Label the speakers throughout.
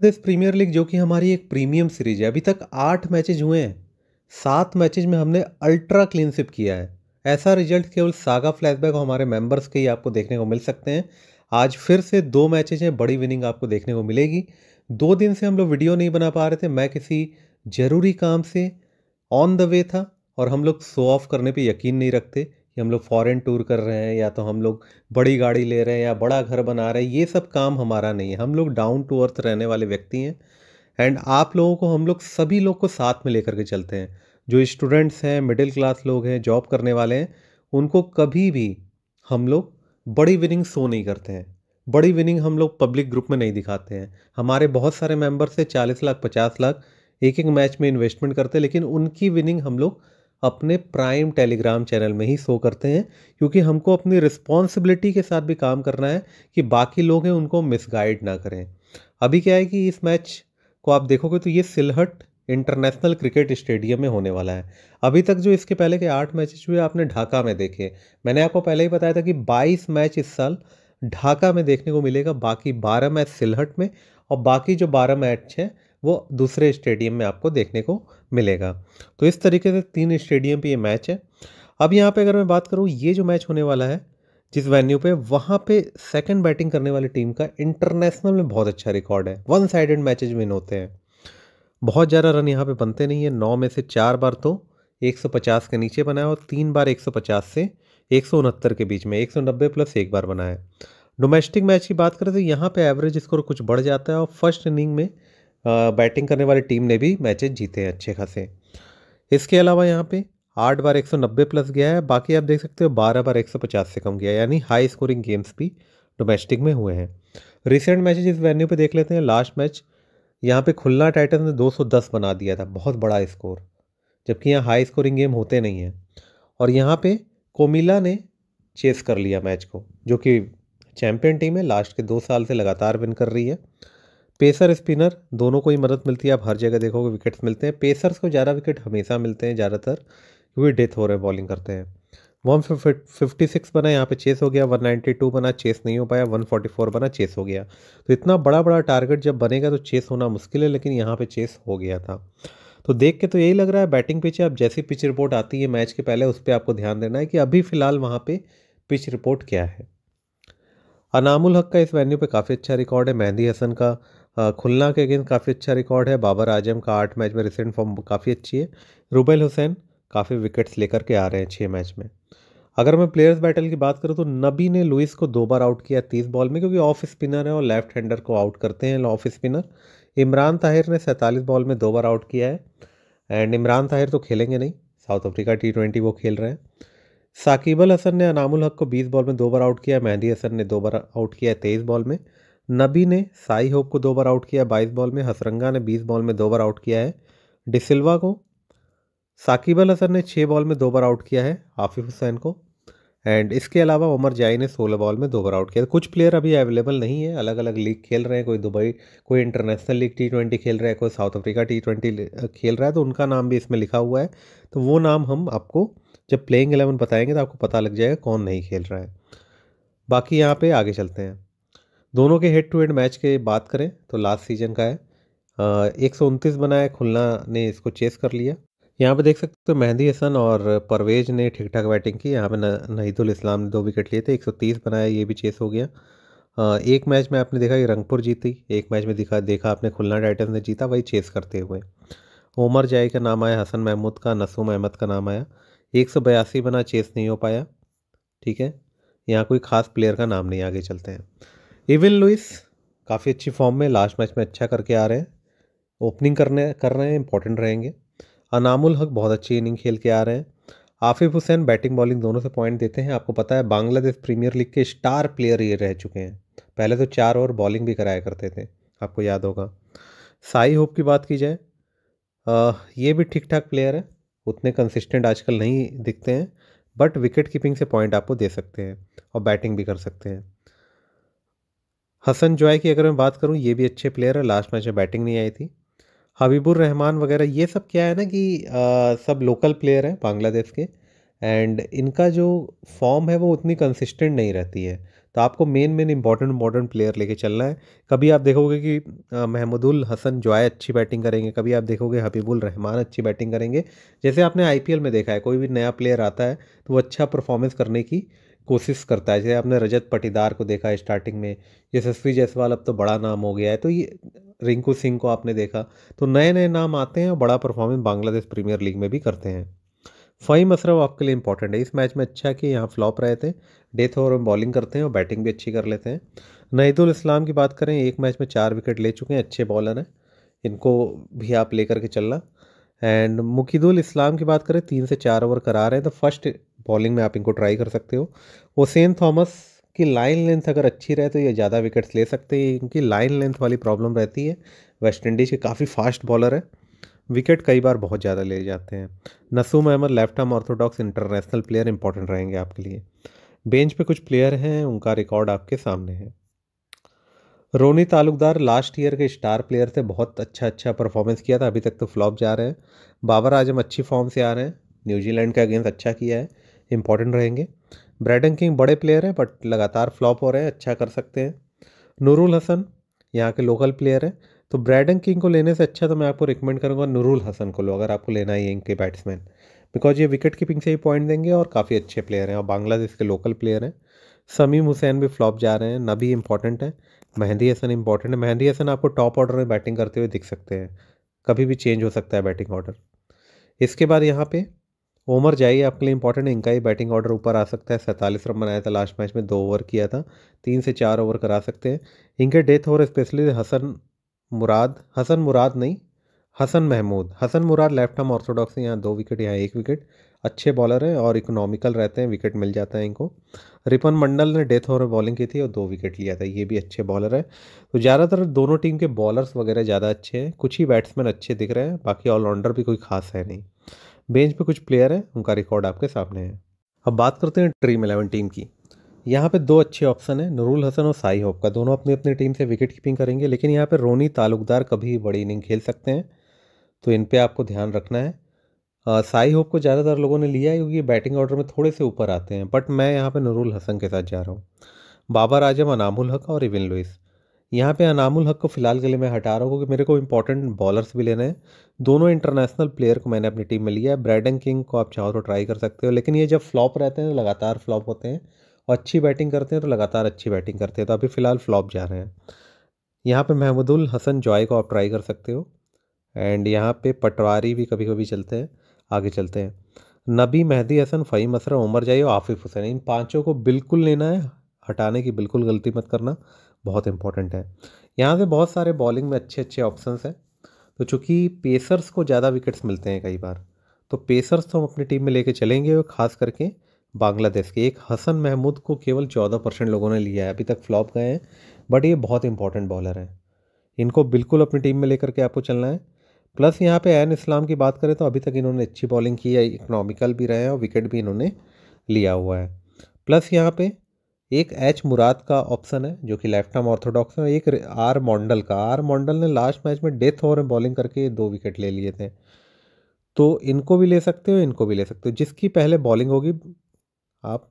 Speaker 1: प्रदेश premiere league जो कि हमारी एक प्रीमियम सीरीज है अभी तक आठ मैचेज हुए हैं सात मैचेज में हमने अल्ट्रा क्लीनशिप किया है ऐसा रिजल्ट केवल सागा फ्लैशबैक और हमारे मेंबर्स के ही आपको देखने को मिल सकते हैं आज फिर से दो मैचेज हैं बड़ी विनिंग आपको देखने को मिलेगी दो दिन से हम लोग वीडियो नहीं बना पा रहे थे मैं किसी ज़रूरी काम से ऑन द वे था और हम लोग शो ऑफ करने पे यकीन नहीं रखते कि हम लोग फॉरेन टूर कर रहे हैं या तो हम लोग बड़ी गाड़ी ले रहे हैं या बड़ा घर बना रहे हैं ये सब काम हमारा नहीं है हम लोग डाउन टू अर्थ रहने वाले व्यक्ति हैं एंड आप लोगों को हम लोग सभी लोग को साथ में लेकर के चलते हैं जो स्टूडेंट्स हैं मिडिल क्लास लोग हैं जॉब करने वाले हैं उनको कभी भी हम लोग बड़ी विनिंग शो नहीं करते हैं बड़ी विनिंग हम लोग पब्लिक ग्रुप में नहीं दिखाते हैं हमारे बहुत सारे मेंबर्स हैं चालीस लाख पचास लाख एक एक मैच में इन्वेस्टमेंट करते हैं लेकिन उनकी विनिंग हम लोग अपने प्राइम टेलीग्राम चैनल में ही शो करते हैं क्योंकि हमको अपनी रिस्पॉन्सिबिलिटी के साथ भी काम करना है कि बाकी लोग हैं उनको मिसगाइड ना करें अभी क्या है कि इस मैच को आप देखोगे तो ये सिलहट इंटरनेशनल क्रिकेट स्टेडियम में होने वाला है अभी तक जो इसके पहले के आठ मैचेस हुए आपने ढाका में देखे मैंने आपको पहले ही बताया था कि 22 मैच इस साल ढाका में देखने को मिलेगा बाकी 12 मैच सिलहट में और बाकी जो 12 मैच हैं वो दूसरे स्टेडियम में आपको देखने को मिलेगा तो इस तरीके से तीन स्टेडियम पे ये मैच है अब यहाँ पे अगर मैं बात करूँ ये जो मैच होने वाला है जिस वेन्यू पे वहाँ पे सेकंड बैटिंग करने वाली टीम का इंटरनेशनल में बहुत अच्छा रिकॉर्ड है वन साइडेड मैचेज विन होते हैं बहुत ज़्यादा रन यहाँ पे बनते नहीं है नौ में से चार बार तो एक के नीचे बनाया और तीन बार एक से एक के बीच में एक प्लस एक बार बनाया डोमेस्टिक मैच की बात करें तो यहाँ पे एवरेज स्कोर कुछ बढ़ जाता है और फर्स्ट इनिंग में बैटिंग करने वाली टीम ने भी मैचेज जीते हैं अच्छे खासे इसके अलावा यहाँ पे आठ बार नब्बे प्लस गया है बाकी आप देख सकते हो बारह बार पचास से कम गया यानी हाई स्कोरिंग गेम्स भी डोमेस्टिक में हुए हैं रिसेंट मैचेज इस वेन्यू पे देख लेते हैं लास्ट मैच यहाँ पे खुलना टाइटन ने 210 बना दिया था बहुत बड़ा स्कोर जबकि यहाँ हाई स्कोरिंग गेम होते नहीं हैं और यहाँ पे कोमिला ने चेस कर लिया मैच को जो कि चैम्पियन टीम है लास्ट के दो साल से लगातार विन कर रही है पेसर स्पिनर दोनों को ही मदद मिलती है आप हर जगह देखोगे विकेट्स मिलते हैं पेसर्स को ज़्यादा विकेट हमेशा मिलते हैं ज़्यादातर क्योंकि डेथ हो रहे हैं बॉलिंग करते हैं वन फिफ्टी सिक्स बना यहाँ पे चेस हो गया वन नाइन्टी टू बना चेस नहीं हो पाया वन फोर्टी फोर बना चेस हो गया तो इतना बड़ा बड़ा टारगेट जब बनेगा तो चेस होना मुश्किल है लेकिन यहाँ पे चेस हो गया था तो देख के तो यही लग रहा है बैटिंग पिच अब जैसी पिच रिपोर्ट आती है मैच के पहले उस पर आपको ध्यान देना है कि अभी फ़िलहाल वहाँ पर पिच रिपोर्ट क्या है अनामुल हक का इस वेन्यू पर काफ़ी अच्छा रिकॉर्ड है मेहंदी हसन का खुलना के अगेंस्ट काफ़ी अच्छा रिकॉर्ड है बाबर आजम का आठ मैच में रिसेंट फॉर्म काफ़ी अच्छी है रुबेल हुसैन काफ़ी विकेट्स लेकर के आ रहे हैं छः मैच में अगर मैं प्लेयर्स बैटल की बात करूँ तो नबी ने लुइस को दो बार आउट किया तीस बॉल में क्योंकि ऑफ स्पिनर है और लेफ्ट हैंडर को आउट करते हैं ऑफ स्पिनर इमरान ताहिर ने सैंतालीस बॉल में दो बार आउट किया है एंड इमरान ताहिर तो खेलेंगे नहीं साउथ अफ्रीका टी ट्वेंटी वो खेल रहे हैं साकिबल हसन ने अनामुल हक को बीस बॉल में दो बार आउट किया मेहंदी हसन ने दो बार आउट किया है तेईस बॉल में नबी ने साई होप को दो बार आउट किया बाईस बॉल में हसरंगा ने बीस बॉल में दो बार आउट किया है डिसिल्वा को साकिब अल हसन ने छः बॉल में दो बार आउट किया है आफिफ हुसैन को एंड इसके अलावा उमर जाई ने सोलह बॉल में दो बार आउट किया कुछ प्लेयर अभी अवेलेबल नहीं है अलग अलग लीग खेल रहे हैं कोई दुबई कोई इंटरनेशनल लीग टी ट्वेंटी खेल रहा है कोई साउथ अफ्रीका टी ट्वेंटी खेल रहा है तो उनका नाम भी इसमें लिखा हुआ है तो वो नाम हम आपको जब प्लेइंग एलेवन बताएंगे तो आपको पता लग जाएगा कौन नहीं खेल रहा है बाकी यहाँ पर आगे चलते हैं दोनों के हेड टू हेड मैच के बात करें तो लास्ट सीजन का है एक सौ उनतीस बनाया खुलना ने इसको चेस कर लिया यहाँ पे देख सकते हो मेहंदी हसन और परवेज ने ठीक ठाक बैटिंग की यहाँ पे नहीदुल इस्लाम ने दो विकेट लिए थे 130 बनाया ये भी चेस हो गया एक मैच में आपने देखा ये रंगपुर जीती एक मैच में दिखा देखा आपने खुलना टाइटन्स ने जीता वही चेस करते हुए ओमर जाई का नाम आया हसन महमूद का नसूम अहमद का नाम आया एक सौ बयासी बना चेस नहीं हो पाया ठीक है यहाँ कोई ख़ास प्लेयर का नाम नहीं आगे चलते हैं इविन लुइस काफ़ी अच्छी फॉर्म में लास्ट मैच में अच्छा करके आ रहे हैं ओपनिंग करने कर रहे हैं इंपॉर्टेंट रहेंगे अनामुल हक बहुत अच्छी इनिंग खेल के आ रहे हैं आफिफ हुसैन बैटिंग बॉलिंग दोनों से पॉइंट देते हैं आपको पता है बांग्लादेश प्रीमियर लीग के स्टार प्लेयर ये रह चुके हैं पहले तो चार ओवर बॉलिंग भी कराया करते थे आपको याद होगा साई होप की बात की जाए ये भी ठीक ठाक प्लेयर है उतने कंसिस्टेंट आजकल नहीं दिखते हैं बट विकेट कीपिंग से पॉइंट आपको दे सकते हैं और बैटिंग भी कर सकते हैं हसन जॉय की अगर मैं बात करूँ ये भी अच्छे प्लेयर है लास्ट मैच में बैटिंग नहीं आई थी हबीबुर रहमान वगैरह ये सब क्या है ना कि आ, सब लोकल प्लेयर हैं बांग्लादेश के एंड इनका जो फॉर्म है वो उतनी कंसिस्टेंट नहीं रहती है तो आपको main main important modern player लेके चलना है कभी आप देखोगे कि महमूदुल हसन जॉय अच्छी बैटिंग करेंगे कभी आप देखोगे हबीबुल रहमान अच्छी बैटिंग करेंगे जैसे आपने आईपीएल में देखा है कोई भी नया प्लेयर आता है तो वो अच्छा परफॉर्मेंस करने की कोशिश करता है जैसे आपने रजत पटीदार को देखा स्टार्टिंग में यशस्वी जायसवाल अब तो बड़ा नाम हो गया है तो ये रिंकू सिंह को आपने देखा तो नए नए नाम आते हैं और बड़ा परफॉर्मेंस बांग्लादेश प्रीमियर लीग में भी करते हैं फ़हीम अशरफ आपके लिए इंपॉर्टेंट है इस मैच में अच्छा कि यहाँ फ्लॉप रहे थे डेथ ओवर में बॉलिंग करते हैं और बैटिंग भी अच्छी कर लेते हैं नहीदुल इस्लाम की बात करें एक मैच में चार विकेट ले चुके हैं अच्छे बॉलर हैं इनको भी आप लेकर के चलना एंड मुकीदुल इस्लाम की बात करें तीन से चार ओवर करा रहे हैं तो फर्स्ट बॉलिंग में आप इनको ट्राई कर सकते हो ओसेन थॉमस की लाइन लेंथ अगर अच्छी रहे तो ये ज़्यादा विकेट्स ले सकते हैं इनकी लाइन लेंथ वाली प्रॉब्लम रहती है वेस्ट इंडीज़ के काफ़ी फास्ट बॉलर है विकेट कई बार बहुत ज़्यादा ले जाते हैं Nasum Ahmed left arm orthodox international player important रहेंगे आपके लिए बेंच पे कुछ प्लेयर हैं उनका रिकॉर्ड आपके सामने है रोनी तालुकदार लास्ट ईयर के स्टार प्लेयर थे बहुत अच्छा अच्छा परफॉर्मेंस किया था अभी तक तो फ्लॉप जा रहे हैं बाबर आजम अच्छी फॉर्म से आ रहे हैं न्यूजीलैंड का अगेंस्ट अच्छा किया है इंपॉर्टेंट रहेंगे ब्रैडन किंग बड़े प्लेयर हैं बट लगातार फ्लॉप हो रहे हैं अच्छा कर सकते हैं नूरुल हसन यहाँ के लोकल प्लेयर हैं तो ब्रैडन किंग को लेने से अच्छा तो मैं आपको रिकमेंड करूँगा नूरुल हसन को लो अगर आपको लेना है यंग इनके बैट्समैन बिकॉज ये विकेट कीपिंग से ही पॉइंट देंगे और काफ़ी अच्छे प्लेयर हैं और बांग्लादेश के लोकल प्लेयर हैं समीम हुसैन भी फ्लॉप जा रहे हैं नबी इंपॉर्टेंट है मेहंदी हसन इंपॉर्टेंट है मेहंदी हसन आपको टॉप ऑर्डर में बैटिंग करते हुए दिख सकते हैं कभी भी चेंज हो सकता है बैटिंग ऑर्डर इसके बाद यहाँ पे ओमर जाइए आपके लिए इंपॉर्टेंट इनका ही बैटिंग ऑर्डर ऊपर आ सकता है सैंतालीस रन बनाया था लास्ट मैच में दो ओवर किया था तीन से चार ओवर करा सकते हैं इनके death over specially Hasan Murad Hasan Murad नहीं Hasan Mahmud Hasan Murad left arm orthodox हैं यहाँ दो विकेट यहाँ एक विकेट अच्छे बॉलर हैं और इकोनॉमिकल रहते हैं विकेट मिल जाता है इनको रिपन मंडल ने डेथ ओवर बॉलिंग की थी और दो विकेट लिया था ये भी अच्छे बॉलर है तो ज़्यादातर दोनों टीम के बॉलर्स वगैरह ज़्यादा अच्छे हैं कुछ ही बैट्समैन अच्छे दिख रहे हैं बाकी ऑलराउंडर भी कोई खास है नहीं बेंच पे कुछ प्लेयर हैं उनका रिकॉर्ड आपके सामने है अब बात करते हैं ड्रीम इलेवन टीम की यहाँ पे दो अच्छे ऑप्शन है नूरुल हसन और साई होप का दोनों अपनी अपनी टीम से विकेट कीपिंग करेंगे लेकिन यहाँ पे रोनी तालुकदार कभी बड़ी इनिंग खेल सकते हैं तो इन पर आपको ध्यान रखना है आ, साई होप को ज़्यादातर लोगों ने लिया है क्योंकि ये बैटिंग ऑर्डर में थोड़े से ऊपर आते हैं बट मैं यहाँ पर नूरुल हसन के साथ जा रहा हूँ बाबर आजम अनामुल हक और इविन लुइस यहाँ पे अनामुल हक को फ़िलहाल के लिए मैं हटा रहा हूँ क्योंकि मेरे को इंपॉर्टेंट बॉलर्स भी लेने हैं दोनों इंटरनेशनल प्लेयर को मैंने अपनी टीम में लिया है ब्रैडन किंग को आप चाहो तो ट्राई कर सकते हो लेकिन ये जब फ्लॉप रहते हैं तो लगातार फ्लॉप होते हैं और अच्छी बैटिंग करते हैं तो लगातार अच्छी बैटिंग करते हैं तो अभी फ़िलहाल फ्लॉप जा रहे हैं यहाँ पर महमूदुल हसन जॉय को आप ट्राई कर सकते हो एंड यहाँ पर पटवारी भी कभी कभी चलते हैं आगे चलते हैं नबी मेहदी हसन फ़हीम असर उमर जाइ और आफिफ हुसैन इन पाँचों को बिल्कुल लेना है हटाने की बिल्कुल गलती मत करना बहुत इंपॉर्टेंट है यहाँ से बहुत सारे बॉलिंग में अच्छे अच्छे ऑप्शन हैं तो चूँकि पेसर्स को ज़्यादा विकेट्स मिलते हैं कई बार तो पेसर्स तो हम अपनी टीम में लेके चलेंगे और ख़ास करके बांग्लादेश के एक हसन महमूद को केवल चौदह परसेंट लोगों ने लिया है अभी तक फ्लॉप गए हैं बट ये बहुत इंपॉर्टेंट बॉलर हैं इनको बिल्कुल अपनी टीम में लेकर के आपको चलना है प्लस यहाँ पे एन इस्लाम की बात करें तो अभी तक इन्होंने अच्छी बॉलिंग की है इकनॉमिकल भी रहे हैं और विकेट भी इन्होंने लिया हुआ है प्लस यहाँ पे एक एच मुराद का ऑप्शन है जो कि लेफ्ट आर्म ऑर्थोडॉक्स है एक आर मॉन्डल का आर मॉन्डल ने लास्ट मैच में डेथ ओवर में बॉलिंग करके दो विकेट ले लिए थे तो इनको भी ले सकते हो इनको भी ले सकते हो जिसकी पहले बॉलिंग होगी आप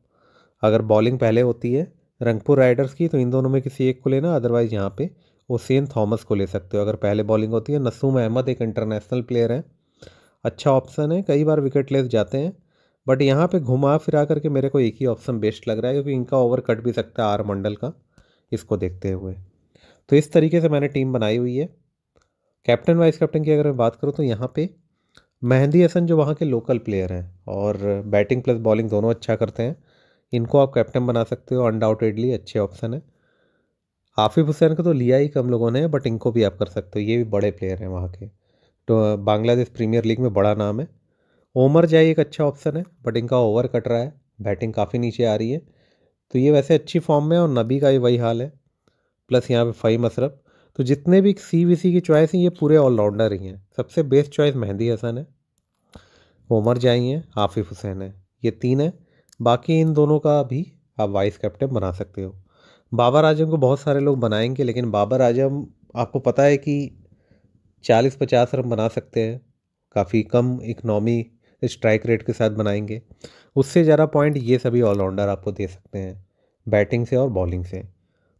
Speaker 1: अगर बॉलिंग पहले होती है रंगपुर राइडर्स की तो इन दोनों में किसी एक को लेना अदरवाइज़ यहाँ पे ओसेन थॉमस को ले सकते हो अगर पहले बॉलिंग होती है नसूम अहमद एक इंटरनेशनल प्लेयर है अच्छा ऑप्शन है कई बार विकेट लेस जाते हैं बट यहाँ पे घुमा फिरा करके मेरे को एक ही ऑप्शन बेस्ट लग रहा है क्योंकि इनका ओवर कट भी सकता है आर मंडल का इसको देखते हुए तो इस तरीके से मैंने टीम बनाई हुई है कैप्टन वाइस कैप्टन की अगर मैं बात करूँ तो यहाँ पे मेहंदी हसन जो वहाँ के लोकल प्लेयर हैं और बैटिंग प्लस बॉलिंग दोनों अच्छा करते हैं इनको आप कैप्टन बना सकते हो अनडाउटेडली अच्छे ऑप्शन है आफिफ हुसैन को तो लिया ही कम लोगों ने बट इनको भी आप कर सकते हो ये भी बड़े प्लेयर हैं वहाँ के तो बांग्लादेश प्रीमियर लीग में बड़ा नाम है ओमर जाए एक अच्छा ऑप्शन है बट इनका ओवर कट रहा है बैटिंग काफ़ी नीचे आ रही है तो ये वैसे अच्छी फॉर्म में है और नबी का भी वही हाल है प्लस यहाँ पे फ़ई मशरफ तो जितने भी सी वी सी की चॉइस हैं ये पूरे ऑलराउंडर ही हैं सबसे बेस्ट चॉइस मेहंदी हसन है ओमर जाइए हैं आफिफ हुसैन है ये तीन है बाकी इन दोनों का भी आप वाइस कैप्टन बना सकते हो बाबर आजम को बहुत सारे लोग बनाएंगे लेकिन बाबर आजम आपको पता है कि चालीस पचास रन बना सकते हैं काफ़ी कम इकनॉमी स्ट्राइक रेट के साथ बनाएंगे उससे ज़्यादा पॉइंट ये सभी ऑलराउंडर आपको दे सकते हैं बैटिंग से और बॉलिंग से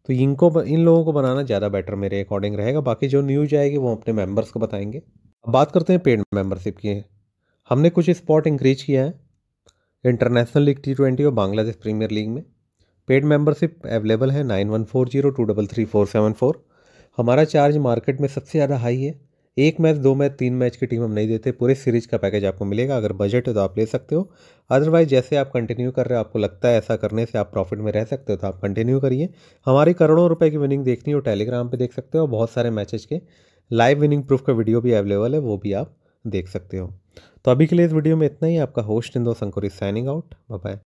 Speaker 1: तो इनको इन लोगों को बनाना ज़्यादा बेटर मेरे अकॉर्डिंग रहेगा बाकी जो न्यूज आएगी वो अपने मेंबर्स को बताएंगे अब बात करते हैं पेड मेंबरशिप की हमने कुछ स्पॉट इंक्रीज किया है इंटरनेशनल लीग टी ट्वेंटी और बांग्लादेश प्रीमियर लीग में पेड मेंबरशिप अवेलेबल है nine one four zero two double three four seven four हमारा चार्ज मार्केट में सबसे ज़्यादा हाई है एक मैच दो मैच तीन मैच की टीम हम नहीं देते पूरे सीरीज़ का पैकेज आपको मिलेगा अगर बजट है तो आप ले सकते हो अदरवाइज जैसे आप कंटिन्यू कर रहे हो आपको लगता है ऐसा करने से आप प्रॉफिट में रह सकते हो तो आप कंटिन्यू करिए हमारी करोड़ों रुपए की विनिंग देखनी हो टेलीग्राम पर देख सकते हो बहुत सारे मैचेज के लाइव विनिंग प्रूफ का वीडियो भी अवेलेबल है वो भी आप देख सकते हो तो अभी के लिए इस वीडियो में इतना ही आपका होस्ट इंदो संकुरी साइनिंग आउट बाय